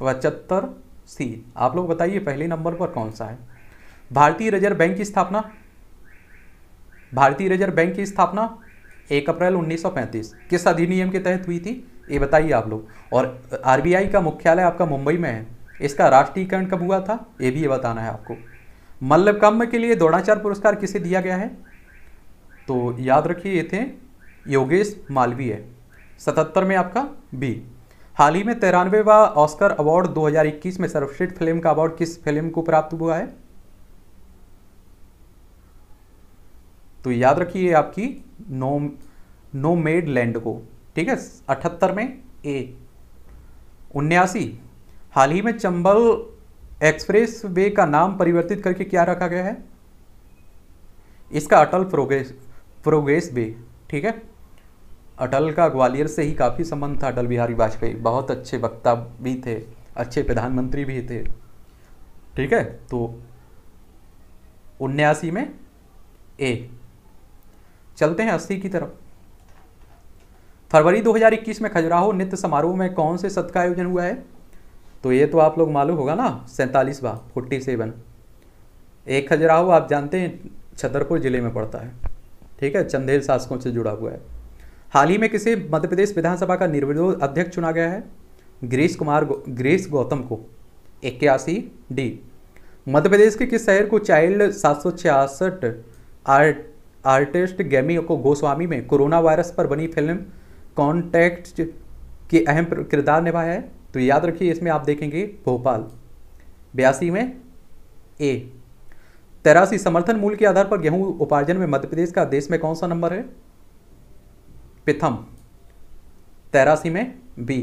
पचहत्तर सी आप लोग बताइए पहले नंबर पर कौन सा है भारतीय रिजर्व बैंक की स्थापना भारतीय रिजर्व बैंक की स्थापना एक अप्रैल 1935 किस अधिनियम के तहत हुई थी ये बताइए आप लोग और आरबीआई का मुख्यालय आपका मुंबई में है इसका राष्ट्रीयकरण कब हुआ था ये भी ये बताना है आपको मल्लकम के लिए द्रोणाचार्य पुरस्कार किसे दिया गया है तो याद रखिए ये थे योगेश मालवीय सतहत्तर में आपका बी हाल ही में तिरानवेवा ऑस्कर अवार्ड 2021 में सर्वश्रेष्ठ फिल्म का अवार्ड किस फिल्म को प्राप्त हुआ है तो याद रखिए आपकी नो नो मेड लैंड को ठीक है अठहत्तर में ए उन्यासी हाल ही में चंबल एक्सप्रेस वे का नाम परिवर्तित करके क्या रखा गया है इसका अटल प्रोग्रेस प्रोग्रेस वे ठीक है अटल का ग्वालियर से ही काफ़ी संबंध था अटल बिहारी वाजपेयी बहुत अच्छे वक्ता भी थे अच्छे प्रधानमंत्री भी थे ठीक है तो उन्यासी में ए चलते हैं अस्सी की तरफ फरवरी 2021 में खजुराहो नृत्य समारोह में कौन से सत्र का आयोजन हुआ है तो ये तो आप लोग मालूम होगा ना बार फोर्टी सेवन एक खजुराहो आप जानते हैं छतरपुर जिले में पड़ता है ठीक है चंदेल शासकों से जुड़ा हुआ है हाल ही में किसे मध्य प्रदेश विधानसभा का निर्विरोध अध्यक्ष चुना गया है गिरीश कुमार गिरीश गौतम को इक्यासी डी मध्य प्रदेश के किस शहर को चाइल्ड सात सौ छियासठ आर्ट आर्टिस्ट गैमी को गोस्वामी में कोरोना वायरस पर बनी फिल्म कॉन्टैक्ट के अहम किरदार निभाया है तो याद रखिए इसमें आप देखेंगे भोपाल बयासी में ए तेरासी समर्थन मूल्य के आधार पर गेहूं उपार्जन में मध्य प्रदेश का देश में कौन सा नंबर है पिथम तेरासी में बी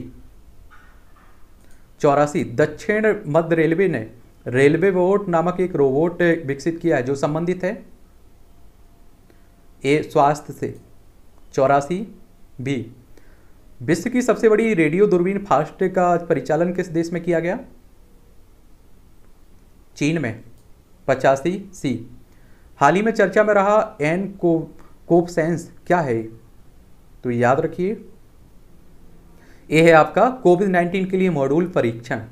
चौरासी दक्षिण मध्य रेलवे ने रेलवे बोट नामक एक रोबोट विकसित किया है जो संबंधित है ए स्वास्थ्य से चौरासी बी विश्व की सबसे बड़ी रेडियो दूरबीन फास्ट का परिचालन किस देश में किया गया चीन में पचासी सी हाल ही में चर्चा में रहा एन को कोप सेंस क्या है तो याद रखिए ये है आपका कोविड नाइन्टीन के लिए मॉड्यूल परीक्षण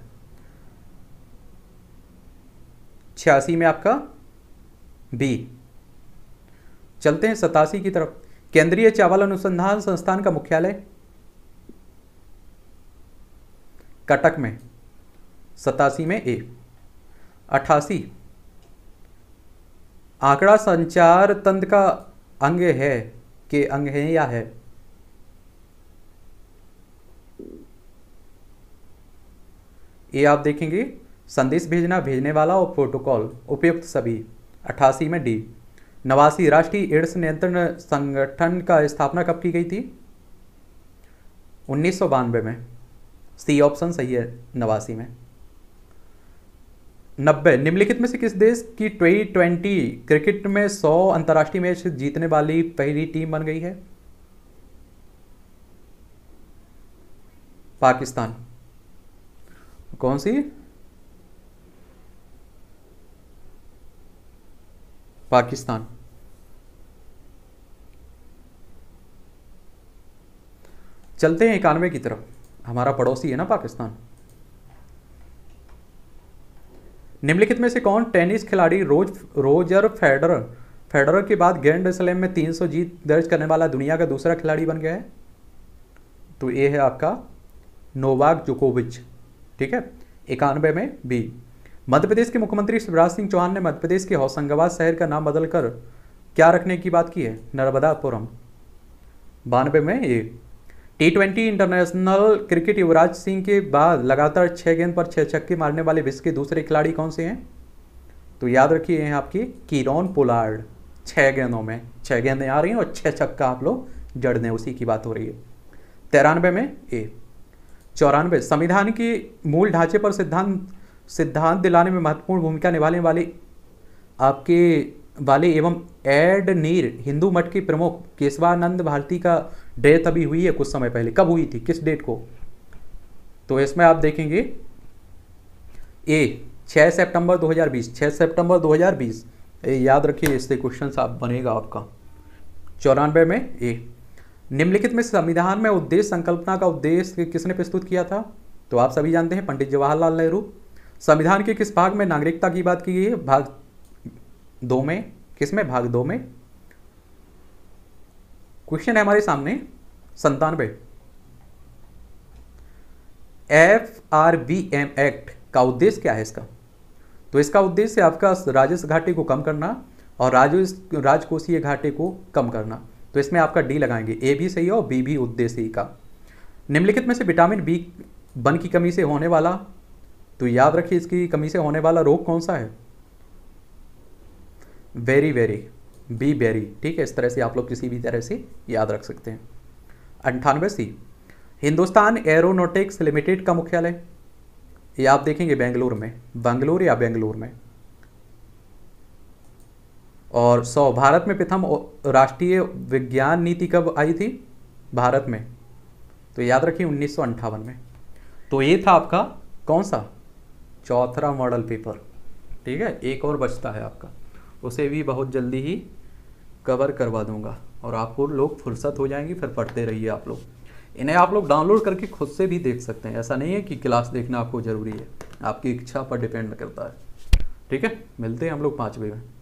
छियासी में आपका बी चलते हैं सतासी की तरफ केंद्रीय चावल अनुसंधान संस्थान का मुख्यालय कटक में सतासी में ए अठासी आंकड़ा संचार तंत्र का अंग है के अंग है या है ये आप देखेंगे संदेश भेजना भेजने वाला और प्रोटोकॉल उपयुक्त सभी अठासी में डी नवासी राष्ट्रीय एड्स नियंत्रण संगठन का स्थापना कब की गई थी उन्नीस में सी ऑप्शन सही है नवासी में नब्बे निम्नलिखित में से किस देश की ट्वेंटी ट्वेंटी क्रिकेट में सौ अंतर्राष्ट्रीय मैच जीतने वाली पहली टीम बन गई है पाकिस्तान कौन सी पाकिस्तान चलते हैं इक्यानवे की तरफ हमारा पड़ोसी है ना पाकिस्तान निम्नलिखित में से कौन टेनिस खिलाड़ी रोज रोजर फेडरर फेडरर के बाद ग्रैंड स्लैम में 300 जीत दर्ज करने वाला दुनिया का दूसरा खिलाड़ी बन गया है तो ये है आपका नोवाक जोकोविच ठीक है इक्यानवे में बी मध्य प्रदेश के मुख्यमंत्री शिवराज सिंह चौहान ने मध्य प्रदेश के होशंगाबाद शहर का नाम बदलकर क्या रखने की बात की है नर्मदापुरम बानवे में ये T twenty international cricket Yuvraj Singh के बाद लगातार छह गेंद पर छह छक्के मारने वाले विश्व के दूसरे खिलाड़ी कौन से हैं तो याद रखिए हैं आपकी किरोन पोलार्ड छह गेंदों में छह गेंदें आ रही हैं और छह छक्का आप लोग जड़ दें उसी की बात हो रही है तिरानवे में ए चौरानवे संविधान के मूल ढांचे पर सिद्धांत सिद्धांत दिलाने में महत्वपूर्ण भूमिका निभाने वाले आपके वाले एवं एड नीर हिंदू मठ के प्रमुख केशवानंद भारती का डेथ अभी हुई है कुछ समय पहले कब हुई थी किस डेट को तो इसमें आप देखेंगे ए 6 सितंबर 2020 6 सितंबर 2020 ए याद रखिए इससे क्वेश्चन आप बनेगा आपका चौरानवे में ए निम्नलिखित में संविधान में उद्देश्य संकल्पना का उद्देश्य किसने प्रस्तुत किया था तो आप सभी जानते हैं पंडित जवाहरलाल नेहरू संविधान के किस भाग में नागरिकता की बात की गई है भाग दो में किस में भाग दो में क्वेश्चन है हमारे सामने संतानवे F R B M act का उद्देश्य क्या है इसका तो इसका उद्देश्य आपका राजस्व घाटे को कम करना और राजस्व राजकोषीय घाटे को कम करना तो इसमें आपका डी लगाएंगे ए भी सही है और बी भी उद्देश्य का निम्नलिखित में से विटामिन बी वन की कमी से होने वाला तो याद रखिए इसकी कमी से होने वाला रोग कौन सा है वेरी वेरी बी बेरी ठीक है इस तरह से आप लोग किसी भी तरह से याद रख सकते हैं अंठानवे सी हिंदुस्तान एरोनोटिक्स लिमिटेड का मुख्यालय ये आप देखेंगे बेंगलुरु में बंगलोर या बेंगलुरु में और सौ भारत में प्रथम राष्ट्रीय विज्ञान नीति कब आई थी भारत में तो याद रखिए उन्नीस में तो ये था आपका कौन सा चौथा मॉडल पेपर ठीक है एक और बचता है आपका उसे भी बहुत जल्दी ही कवर करवा दूंगा और आपको लोग फुर्सत हो जाएंगी फिर पढ़ते रहिए आप लोग इन्हें आप लोग डाउनलोड करके खुद से भी देख सकते हैं ऐसा नहीं है कि क्लास देखना आपको ज़रूरी है आपकी इच्छा पर डिपेंड करता है ठीक है मिलते हैं हम लोग पाँचवें में